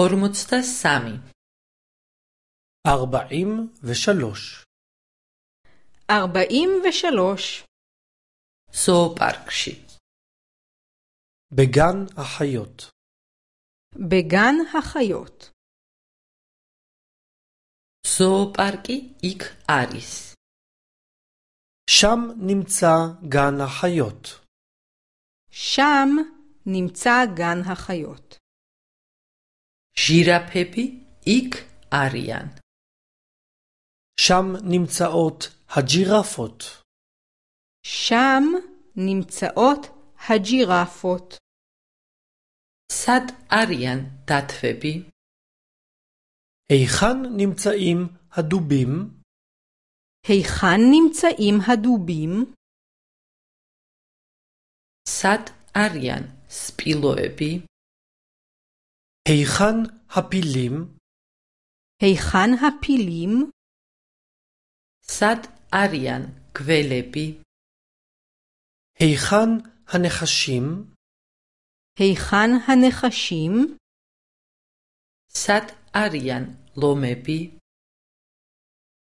ორმოცდა סמי. ארבעים ושלוש ארבעים ושלוש זואופרקשי בגן החיות בגן החיות זואופרקי איק אריס שם נמצא גן החיות. שם נמצא גן החיות. ჟირაფები იქ არიან. შამ ნიმცაოთ ჰაჯირაფოთ. შამ ნიმცაოთ ჰაჯირაფოთ. სად არიან დათვები? ეიხან ნიმცაიმ ჰადუბიმ? ეიხან ნიმცაიმ ჰადუბიმ? სად არიან სპილოები? היכן הפילים? היכן הפילים? סד אריאן קוולפי. היכן הנחשים? היכן הנחשים? סד אריאן לומפי. לא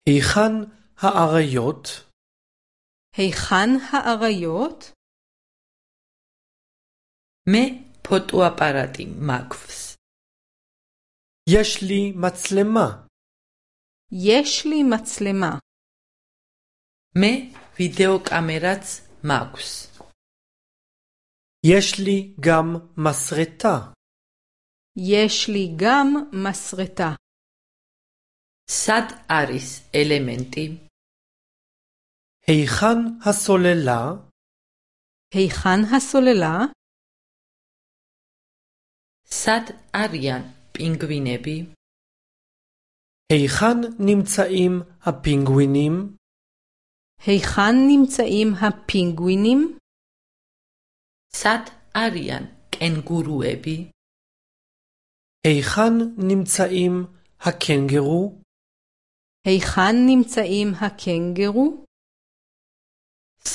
היכן האריות? היכן האריות? מפוטו הפרטים מקפס. יש לי מצלמה. יש לי מצלמה. מה וידאו קמרץ מאקס. יש לי גם מסרטה. יש לי גם מסרטה. סד אריס אלמנטי. היכן הסוללה? היכן הסוללה? סד אריאן პინგვინები? ჰეიხან ნიმცაიმ ა პინგვინიმ? ჰეიხან ნიმცაიმ ა პინგვინიმ? სად არიან კენგურუები? ჰეიხან ნიმცაიმ ა კენგურუ? ჰეიხან ნიმცაიმ ა კენგურუ?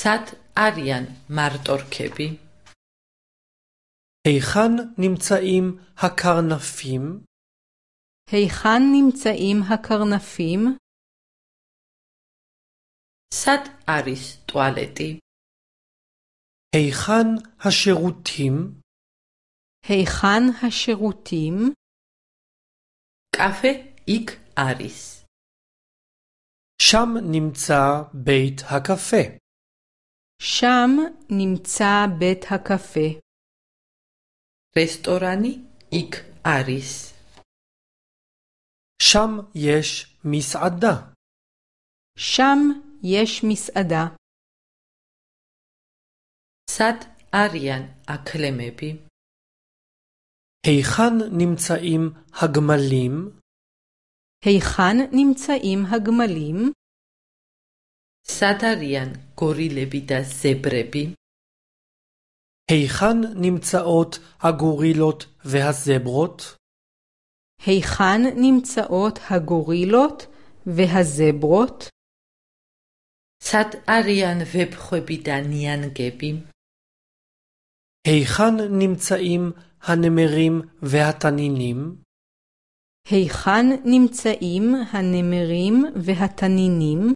სად არიან მარტორქები? היכן נמצאים הקרנפים? היכן נמצאים הקרנפים? סד אריס טואלטי. היכן השירותים? היכן השירותים? קפה איק אריס. שם נמצא בית הקפה. שם נמצא בית הקפה. Ресторани ик арис. Шам еш мисада. Шам еш мисада. Сад ариан аклемеби. Хейхан нимцаим хагмалим. Хейхан нимцаим хагмалим. Сад ариан горилеби да зебреби. היכן נמצאות הגורילות והזברות? היכן נמצאות הגורילות והזברות? צד אריאן ვეფხვები גבים היכן נמצאים הנמרים והתנינים? היכן נמצאים הנמרים והתנינים?